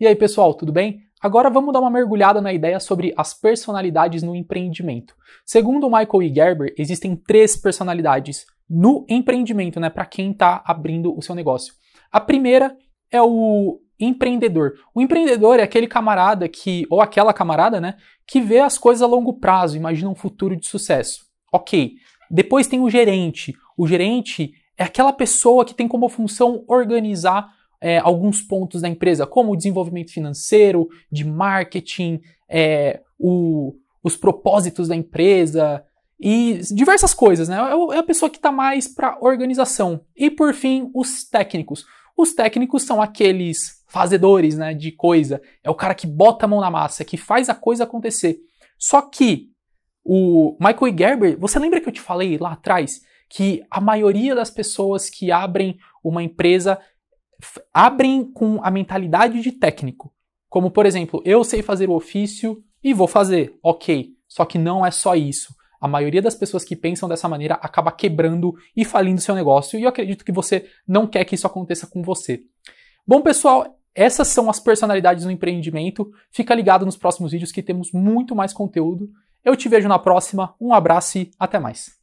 E aí, pessoal, tudo bem? Agora vamos dar uma mergulhada na ideia sobre as personalidades no empreendimento. Segundo Michael E. Gerber, existem três personalidades no empreendimento, né, para quem está abrindo o seu negócio. A primeira é o empreendedor. O empreendedor é aquele camarada que ou aquela camarada, né, que vê as coisas a longo prazo, imagina um futuro de sucesso. OK. Depois tem o gerente. O gerente é aquela pessoa que tem como função organizar é, alguns pontos da empresa, como o desenvolvimento financeiro, de marketing, é, o, os propósitos da empresa e diversas coisas, né? É, é a pessoa que está mais para organização. E por fim, os técnicos. Os técnicos são aqueles fazedores, né, de coisa. É o cara que bota a mão na massa, que faz a coisa acontecer. Só que o Michael Gerber, você lembra que eu te falei lá atrás que a maioria das pessoas que abrem uma empresa abrem com a mentalidade de técnico. Como, por exemplo, eu sei fazer o ofício e vou fazer, ok. Só que não é só isso. A maioria das pessoas que pensam dessa maneira acaba quebrando e falindo seu negócio, e eu acredito que você não quer que isso aconteça com você. Bom, pessoal, essas são as personalidades no empreendimento. Fica ligado nos próximos vídeos que temos muito mais conteúdo. Eu te vejo na próxima, um abraço e até mais.